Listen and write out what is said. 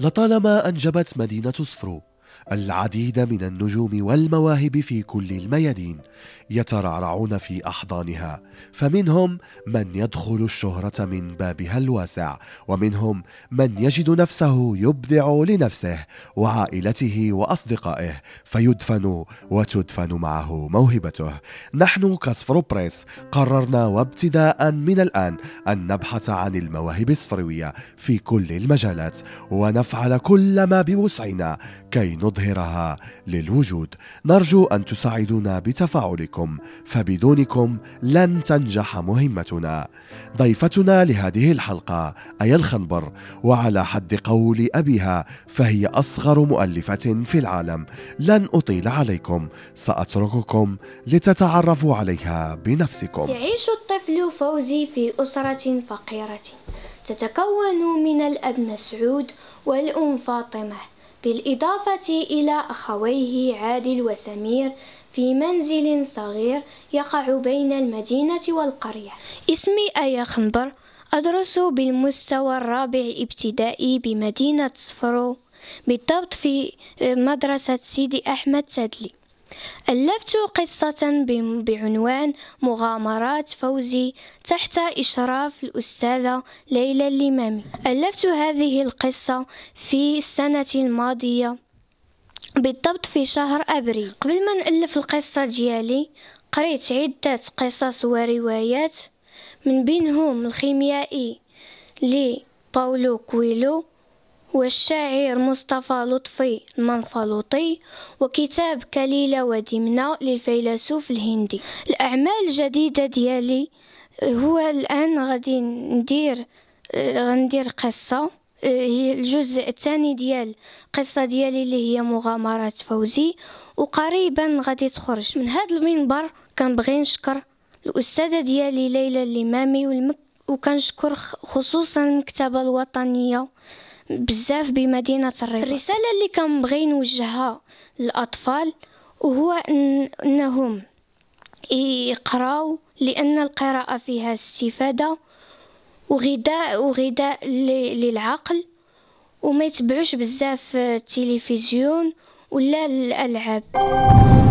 لطالما أنجبت مدينة صفرو العديد من النجوم والمواهب في كل الميادين يترعرعون في احضانها فمنهم من يدخل الشهره من بابها الواسع ومنهم من يجد نفسه يبدع لنفسه وعائلته واصدقائه فيدفن وتدفن معه موهبته نحن كصفر بريس قررنا وابتداء من الان ان نبحث عن المواهب الصفرويه في كل المجالات ونفعل كل ما بوسعنا كي لنظهرها للوجود نرجو أن تساعدونا بتفاعلكم فبدونكم لن تنجح مهمتنا ضيفتنا لهذه الحلقة أي الخنبر وعلى حد قول أبيها فهي أصغر مؤلفة في العالم لن أطيل عليكم سأترككم لتتعرفوا عليها بنفسكم يعيش الطفل فوزي في أسرة فقيرة تتكون من الأب مسعود والأم فاطمة بالإضافة إلى أخويه عادل وسمير في منزل صغير يقع بين المدينة والقرية اسمي آيا خنبر أدرس بالمستوى الرابع ابتدائي بمدينة صفرو بالضبط في مدرسة سيدي أحمد سدلي ألفت قصة بعنوان مغامرات فوزي تحت إشراف الأستاذة ليلى الليمامي ألفت هذه القصة في السنة الماضية بالضبط في شهر أبريل قبل ما نألف القصة ديالي قريت عدة قصص وروايات من بينهم الخيميائي لباولو باولو كويلو والشاعر مصطفى لطفي المنفلوطي وكتاب كليلة ودمنة للفيلسوف الهندي الأعمال الجديدة ديالي هو الآن غادي ندير آه، غندير قصة آه، هي الجزء الثاني ديال قصة ديالي اللي هي مغامرة فوزي وقريبا غادي تخرج من هذا المنبر كنبغي نشكر الأستاذة ديالي ليلى الإمامي والمك وكنشكر خصوصا المكتبة الوطنية بزاف بمدينة الرباط الرسالة اللي كنبغي نوجهها للأطفال وهو إن أنهم يقراو لأن القراءة فيها استفادة وغذاء وغذاء للعقل وما يتبعوش بزاف التلفزيون ولا الألعاب